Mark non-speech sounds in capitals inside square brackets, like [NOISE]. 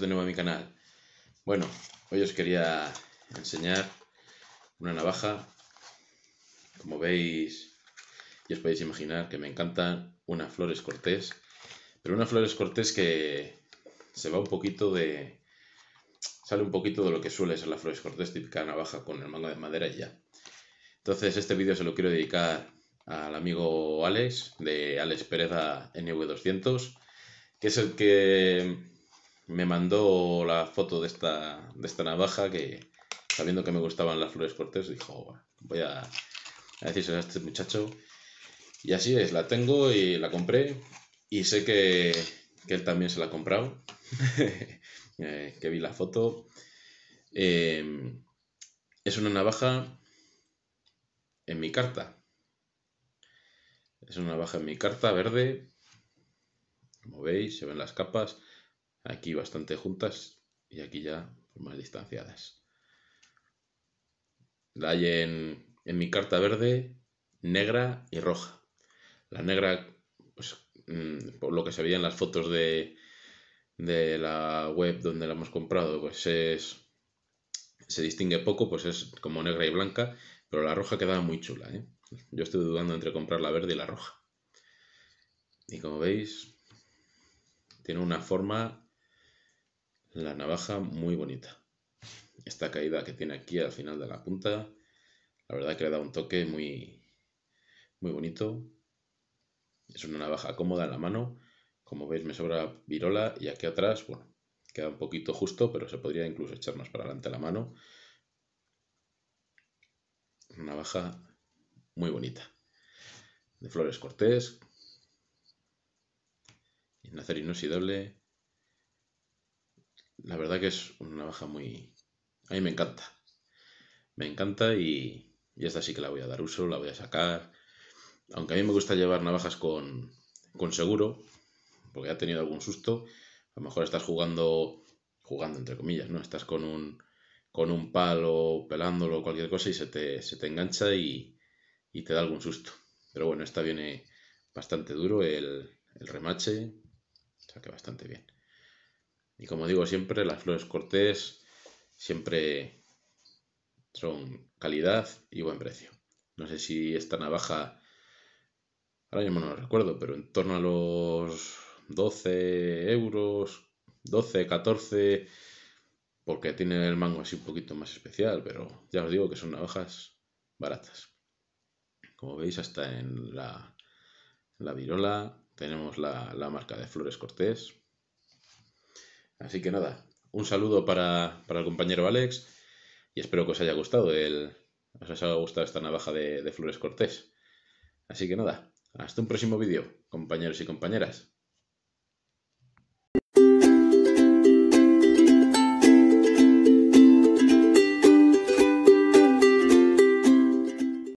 de nuevo a mi canal. Bueno, hoy os quería enseñar una navaja. Como veis, y os podéis imaginar que me encantan unas flores cortés, pero una flores cortés que se va un poquito de... sale un poquito de lo que suele ser la flores cortés, típica navaja con el mango de madera y ya. Entonces este vídeo se lo quiero dedicar al amigo Alex, de Alex Pereza NV200, que es el que me mandó la foto de esta, de esta navaja que, sabiendo que me gustaban las flores cortes dijo, voy a, a decirse a este muchacho. Y así es, la tengo y la compré y sé que, él también se la ha comprado, [LAUGHS] eh, que vi la foto. Em, es una navaja en mi carta. Es una navaja en mi carta verde. Como veis, se ven las capas. Aquí bastante juntas y aquí ya más distanciadas. La hay en, mi carta verde, negra y roja. La negra, pues, mm, por lo que se veía en las fotos de, la web donde la hemos comprado, pues es se distingue poco, pues es como negra y blanca, pero la roja queda muy chula. ¿eh? Yo estoy dudando entre comprar la verde y la roja. Y como veis, tiene una forma la navaja muy bonita. Esta caída que tiene aquí al final de la punta, la verdad que le da un toque muy, muy bonito. Es una navaja cómoda en la mano. Como veis me sobra virola y aquí atrás, bueno, queda un poquito justo, pero se podría incluso echar más para adelante la mano. Una navaja muy bonita. De Flores Cortés. En acero inoxidable la verdad que es una navaja muy... A mí me encanta. Me encanta y, esta sí que la voy a dar uso, la voy a sacar. Aunque a mí me gusta llevar navajas con, con seguro, porque ha tenido algún susto. A lo mejor estás jugando, jugando entre comillas, ¿no? Estás con un, con un palo, pelándolo, o cualquier cosa y se te, se te engancha y, te da algún susto. Pero bueno, esta viene bastante duro el, el remache, o que bastante bien. Y como digo siempre, las flores cortés siempre son calidad y buen precio. No sé si esta navaja, ahora yo no lo recuerdo, pero en torno a los 12 euros, 12, 14, porque tiene el mango así un poquito más especial, pero ya os digo que son navajas baratas. Como veis, hasta en la, virola tenemos la, la marca de Flores Cortés, Así que nada, un saludo para, para el compañero Alex y espero que os haya gustado, el, os gustado esta navaja de Flores Cortés. Así que nada, hasta un próximo vídeo, compañeros y compañeras.